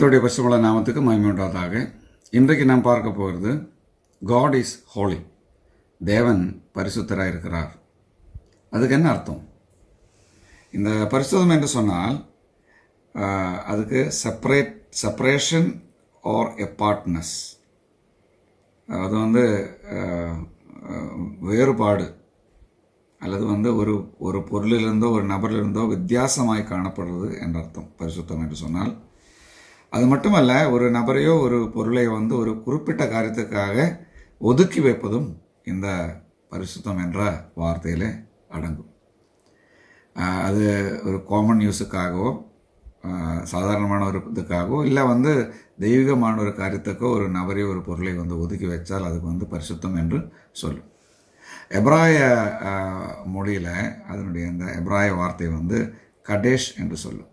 கத்தருடைய பசுபல நாமத்துக்கு மயமுண்டாதாக இன்றைக்கு நாம் பார்க்க போகிறது காட் இஸ் ஹோலி தேவன் பரிசுத்தராக இருக்கிறார் அதுக்கு என்ன அர்த்தம் இந்த பரிசுத்தம் என்று சொன்னால் அதுக்கு separate separation or apartness அது வந்து வேறுபாடு அல்லது வந்து ஒரு ஒரு பொருளிலிருந்தோ ஒரு நபரிலிருந்தோ வித்தியாசமாய் காணப்படுறது என்ற அர்த்தம் பரிசுத்தம் என்று சொன்னால் அது மட்டுமல்ல ஒரு நபரையோ ஒரு பொருளையோ வந்து ஒரு குறிப்பிட்ட காரியத்துக்காக ஒதுக்கி வைப்பதும் இந்த பரிசுத்தம் என்ற வார்த்தையில் அடங்கும் அது ஒரு காமன் யூஸுக்காகவோ சாதாரணமான ஒரு இதுக்காகவோ இல்லை வந்து தெய்வீகமான ஒரு காரியத்துக்கோ ஒரு நபரை ஒரு பொருளை வந்து ஒதுக்கி வச்சால் அதுக்கு வந்து பரிசுத்தம் என்று சொல்லும் எப்ராய மொழியில் அதனுடைய அந்த எப்ராய வார்த்தை வந்து கடேஷ் என்று சொல்லும்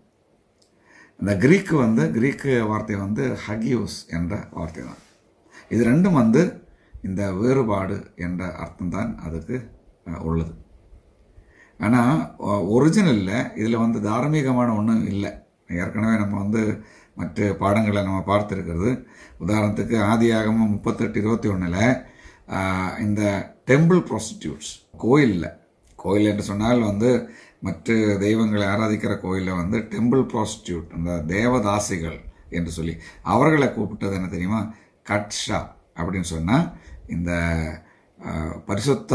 இந்த க்ரீக்கு வந்து க்ரீக்கு வார்த்தை வந்து ஹகியோஸ் என்ற வார்த்தை தான் இது ரெண்டும் வந்து இந்த வேறுபாடு என்ற அர்த்தம்தான் அதுக்கு உள்ளது ஆனால் ஒரிஜினலில் இதில் வந்து தார்மீகமான ஒன்றும் இல்லை ஏற்கனவே நம்ம வந்து மற்ற பாடங்களை நம்ம பார்த்துருக்கிறது உதாரணத்துக்கு ஆகமும் முப்பத்தெட்டு இருபத்தி ஒன்றில் இந்த டெம்பிள் ப்ராஸ்டியூட்ஸ் கோயிலில் கோயில் என்று சொன்னால் வந்து மற்ற தெய்வங்களை ஆராதிக்கிற கோயிலில் வந்து டெம்பிள் ப்ராஸ்டியூட் அந்த தேவதாசிகள் என்று சொல்லி அவர்களை கூப்பிட்டது என்ன தெரியுமா கட்ஷா அப்படின்னு சொன்னால் இந்த பரிசுத்த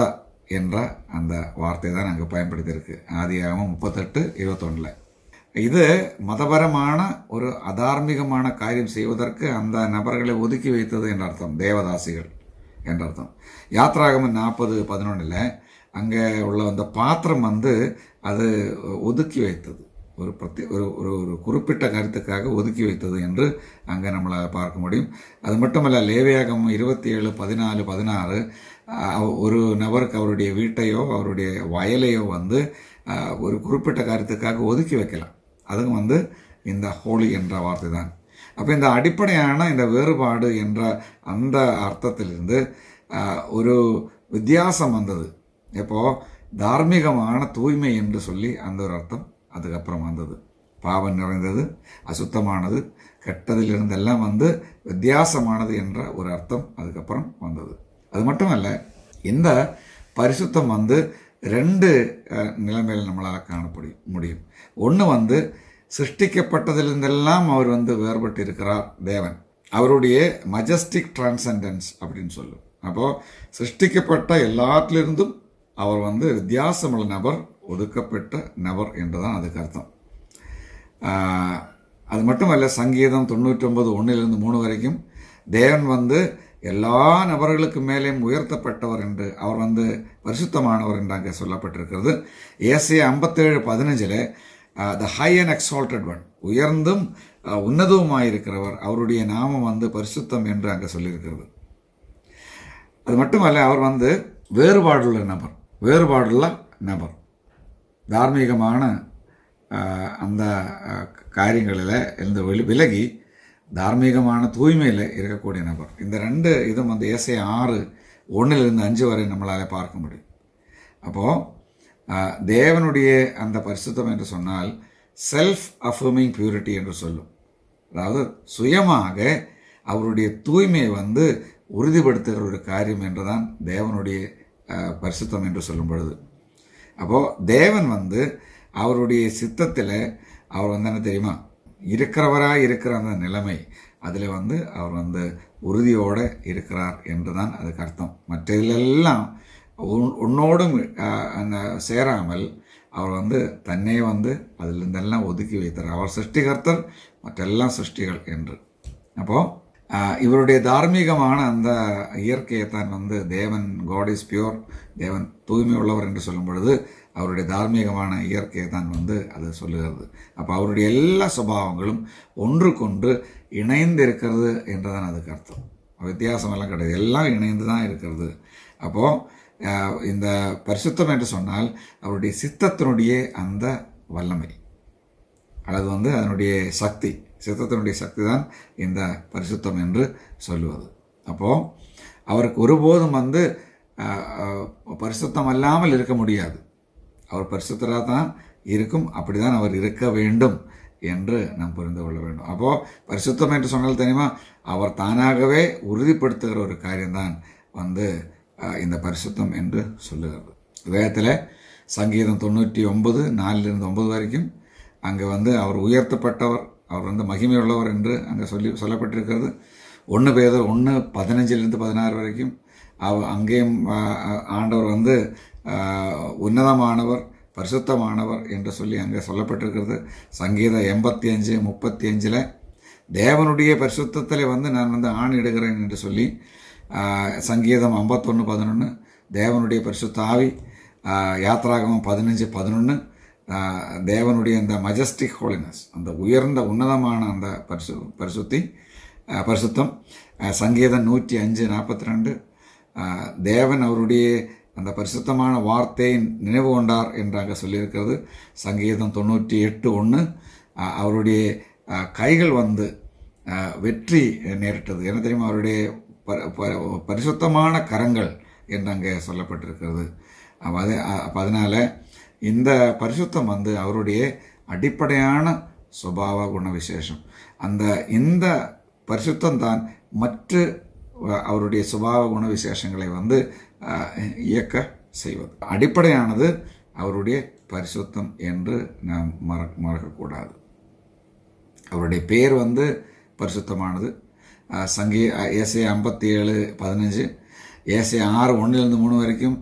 என்ற அந்த வார்த்தை தான் அங்கே பயன்படுத்தியிருக்கு ஆதியாகவும் முப்பத்தெட்டு இருபத்தொன்னில் இது மதபரமான ஒரு அதார்மிகமான காரியம் செய்வதற்கு அந்த நபர்களை ஒதுக்கி வைத்தது என்ற அர்த்தம் தேவதாசிகள் என்ற அர்த்தம் யாத்ராகமன் நாற்பது பதினொன்றில் அங்கே உள்ள அந்த பாத்திரம் வந்து அது ஒதுக்கி வைத்தது ஒரு பிரத்யே ஒரு ஒரு ஒரு குறிப்பிட்ட கருத்துக்காக ஒதுக்கி வைத்தது என்று அங்கே நம்மளால் பார்க்க முடியும் அது மட்டுமல்ல லேவியாகம் இருபத்தி ஏழு பதினாலு பதினாறு ஒரு நபருக்கு அவருடைய வீட்டையோ அவருடைய வயலையோ வந்து ஒரு குறிப்பிட்ட கருத்துக்காக ஒதுக்கி வைக்கலாம் அதுவும் வந்து இந்த ஹோலி என்ற வார்த்தை தான் அப்போ இந்த அடிப்படையான இந்த வேறுபாடு என்ற அந்த அர்த்தத்திலிருந்து ஒரு வித்தியாசம் வந்தது இப்போது தார்மீகமான தூய்மை என்று சொல்லி அந்த ஒரு அர்த்தம் அதுக்கப்புறம் வந்தது பாவம் நிறைந்தது அசுத்தமானது கெட்டதிலிருந்தெல்லாம் வந்து வித்தியாசமானது என்ற ஒரு அர்த்தம் அதுக்கப்புறம் வந்தது அது மட்டுமல்ல இந்த பரிசுத்தம் வந்து ரெண்டு நிலைமையில் நம்மளால் காணப்படி முடியும் ஒன்று வந்து சிருஷ்டிக்கப்பட்டதிலிருந்தெல்லாம் அவர் வந்து வேறுபட்டு இருக்கிறார் தேவன் அவருடைய மஜஸ்டிக் டிரான்சண்டன்ஸ் அப்படின்னு சொல்லும் அப்போது சிருஷ்டிக்கப்பட்ட எல்லாத்திலிருந்தும் அவர் வந்து வித்தியாசமுள்ள நபர் ஒதுக்கப்பட்ட நபர் என்றுதான் அதுக்கு அர்த்தம் அது மட்டுமல்ல சங்கீதம் தொண்ணூற்றொம்பது ஒன்றிலிருந்து மூணு வரைக்கும் தேவன் வந்து எல்லா நபர்களுக்கு மேலேயும் உயர்த்தப்பட்டவர் என்று அவர் வந்து பரிசுத்தமானவர் என்று அங்கே சொல்லப்பட்டிருக்கிறது ஏசிய ஐம்பத்தேழு பதினஞ்சில் the high and exalted one உயர்ந்தும் உன்னதவுமாயிருக்கிறவர் அவருடைய நாமம் வந்து பரிசுத்தம் என்று அங்கே சொல்லியிருக்கிறது அது மட்டுமல்ல அவர் வந்து வேறுபாடுள்ள நபர் வேறுபாடுள்ள நபர் தார்மீகமான அந்த காரியங்களில் இருந்து வெளி விலகி தார்மீகமான தூய்மையில் இருக்கக்கூடிய நபர் இந்த ரெண்டு இதும் வந்து இசை ஆறு ஒன்றிலிருந்து அஞ்சு வரை நம்மளால் பார்க்க முடியும் அப்போது தேவனுடைய அந்த பரிசுத்தம் என்று சொன்னால் செல்ஃப் அஃபர்மிங் பியூரிட்டி என்று சொல்லும் அதாவது சுயமாக அவருடைய தூய்மையை வந்து உறுதிப்படுத்துகிற ஒரு காரியம் என்றுதான் தேவனுடைய பரிசுத்தம் என்று சொல்லும் பொழுது அப்போது தேவன் வந்து அவருடைய சித்தத்தில் அவர் வந்து என்ன தெரியுமா இருக்கிறவராக இருக்கிற அந்த நிலைமை அதில் வந்து அவர் வந்து உறுதியோடு இருக்கிறார் என்று தான் அதுக்கு அர்த்தம் மற்றதிலெல்லாம் உன்னோடும் அந்த சேராமல் அவர் வந்து தன்னை வந்து அதிலிருந்தெல்லாம் ஒதுக்கி வைத்தார் அவர் சிருஷ்டிகர்த்தர் மற்றெல்லாம் சிருஷ்டிகள் என்று அப்போது இவருடைய தார்மீகமான அந்த இயற்கையை தான் வந்து தேவன் காட் இஸ் பியூர் தேவன் தூய்மை உள்ளவர் என்று சொல்லும் பொழுது அவருடைய தார்மீகமான இயற்கையை தான் வந்து அது சொல்லுகிறது அப்போ அவருடைய எல்லா சுபாவங்களும் ஒன்றுக்கொன்று இணைந்து இருக்கிறது என்று தான் அதுக்கு அர்த்தம் வித்தியாசமெல்லாம் கிடையாது எல்லாம் இணைந்து தான் இருக்கிறது அப்போது இந்த பரிசுத்தம் என்று சொன்னால் அவருடைய சித்தத்தினுடைய அந்த வல்லமை அல்லது வந்து அதனுடைய சக்தி சித்தத்தினுடைய சக்தி தான் இந்த பரிசுத்தம் என்று சொல்லுவது அப்போது அவருக்கு ஒருபோதும் வந்து பரிசுத்தம் அல்லாமல் இருக்க முடியாது அவர் பரிசுத்தராக தான் இருக்கும் அப்படி தான் அவர் இருக்க வேண்டும் என்று நாம் புரிந்து கொள்ள வேண்டும் அப்போது பரிசுத்தம் என்று சொன்னால் தெரியுமா அவர் தானாகவே உறுதிப்படுத்துகிற ஒரு காரியம்தான் வந்து இந்த பரிசுத்தம் என்று சொல்லுகிறது வேதத்தில் சங்கீதம் தொண்ணூற்றி ஒன்பது நாலுலேருந்து ஒன்பது வரைக்கும் அங்கே வந்து அவர் உயர்த்தப்பட்டவர் அவர் வந்து மகிமையுள்ளவர் என்று அங்கே சொல்லி சொல்லப்பட்டிருக்கிறது ஒன்று பேத ஒன்று பதினஞ்சிலிருந்து பதினாறு வரைக்கும் அவ அங்கேயும் ஆண்டவர் வந்து உன்னதமானவர் பரிசுத்தமானவர் என்று சொல்லி அங்கே சொல்லப்பட்டிருக்கிறது சங்கீதம் எண்பத்தி அஞ்சு முப்பத்தி அஞ்சில் தேவனுடைய பரிசுத்தத்தில் வந்து நான் வந்து ஆணிடுகிறேன் என்று சொல்லி சங்கீதம் ஐம்பத்தொன்று பதினொன்று தேவனுடைய பரிசுத்தாவி யாத்ராகமம் பதினஞ்சு பதினொன்று தேவனுடைய அந்த மஜஸ்டிக் ஹோலினஸ் அந்த உயர்ந்த உன்னதமான அந்த பரிசு பரிசுத்தி பரிசுத்தம் சங்கீதம் நூற்றி அஞ்சு நாற்பத்தி ரெண்டு தேவன் அவருடைய அந்த பரிசுத்தமான வார்த்தையை நினைவு கொண்டார் என்று அங்கே சொல்லியிருக்கிறது சங்கீதம் தொண்ணூற்றி எட்டு ஒன்று அவருடைய கைகள் வந்து வெற்றி நேரிட்டது என்ன தெரியுமா அவருடைய பரிசுத்தமான கரங்கள் என்று அங்கே சொல்லப்பட்டிருக்கிறது அது அதனால் இந்த பரிசுத்தம் வந்து அவருடைய அடிப்படையான சுபாவ குண விசேஷம் அந்த இந்த பரிசுத்தம் தான் மற்ற அவருடைய சுபாவ குண விசேஷங்களை வந்து இயக்க செய்வது அடிப்படையானது அவருடைய பரிசுத்தம் என்று நாம் மற மறக்கக்கூடாது அவருடைய பேர் வந்து பரிசுத்தமானது சங்கீ ஏசை ஐம்பத்தி ஏழு பதினஞ்சு ஏசை ஆறு ஒன்றிலிருந்து மூணு வரைக்கும்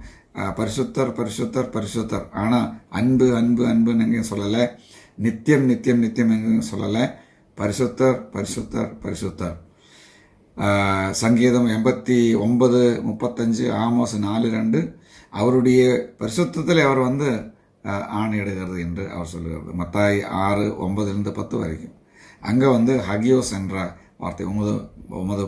பரிசுத்தர் பரிசுத்தர் பரிசுத்தர் ஆனால் அன்பு அன்பு அன்புன்னு எங்கேயும் சொல்லலை நித்தியம் நித்தியம் நித்தியம் எங்கேயும் சொல்லலை பரிசுத்தர் பரிசுத்தர் பரிசுத்தர் சங்கீதம் எண்பத்தி ஒன்பது முப்பத்தஞ்சு ஆமோசு நாலு ரெண்டு அவருடைய பரிசுத்தத்தில் அவர் வந்து ஆணையிடுகிறது என்று அவர் சொல்லுகிறது மத்தாய் ஆறு ஒன்பதுலேருந்து பத்து வரைக்கும் அங்கே வந்து ஹகியோஸ் என்ற வார்த்தை உமது உமது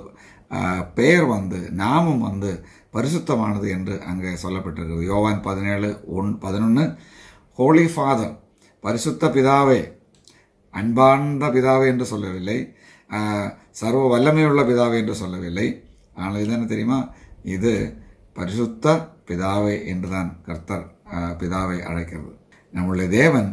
பெயர் வந்து நாமம் வந்து பரிசுத்தமானது என்று அங்கே சொல்லப்பட்டிருக்கிறது யோவான் பதினேழு ஒன் பதினொன்று ஹோலி ஃபாதர் பரிசுத்த பிதாவே அன்பார்ந்த பிதாவே என்று சொல்லவில்லை சர்வ வல்லமையுள்ள பிதாவே என்று சொல்லவில்லை ஆனால் இது என்ன தெரியுமா இது பரிசுத்த பிதாவை என்றுதான் கர்த்தர் பிதாவை அழைக்கிறது நம்முடைய தேவன்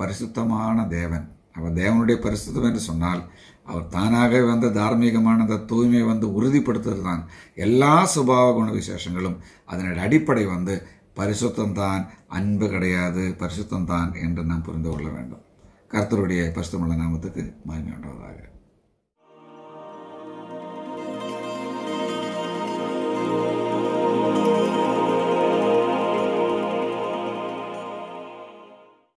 பரிசுத்தமான தேவன் அவர் தேவனுடைய பரிசுத்தம் என்று சொன்னால் அவர் தானாகவே வந்த தார்மீகமான அந்த தூய்மையை வந்து உறுதிப்படுத்துறது தான் எல்லா சுபாவ குண விசேஷங்களும் அதனுடைய அடிப்படை வந்து பரிசுத்தம் தான் அன்பு கிடையாது பரிசுத்தம் தான் என்று நாம் புரிந்து கொள்ள வேண்டும் கர்த்தருடைய பரிசுத்தமுள்ள நாமத்துக்கு மகிமை உண்டவராக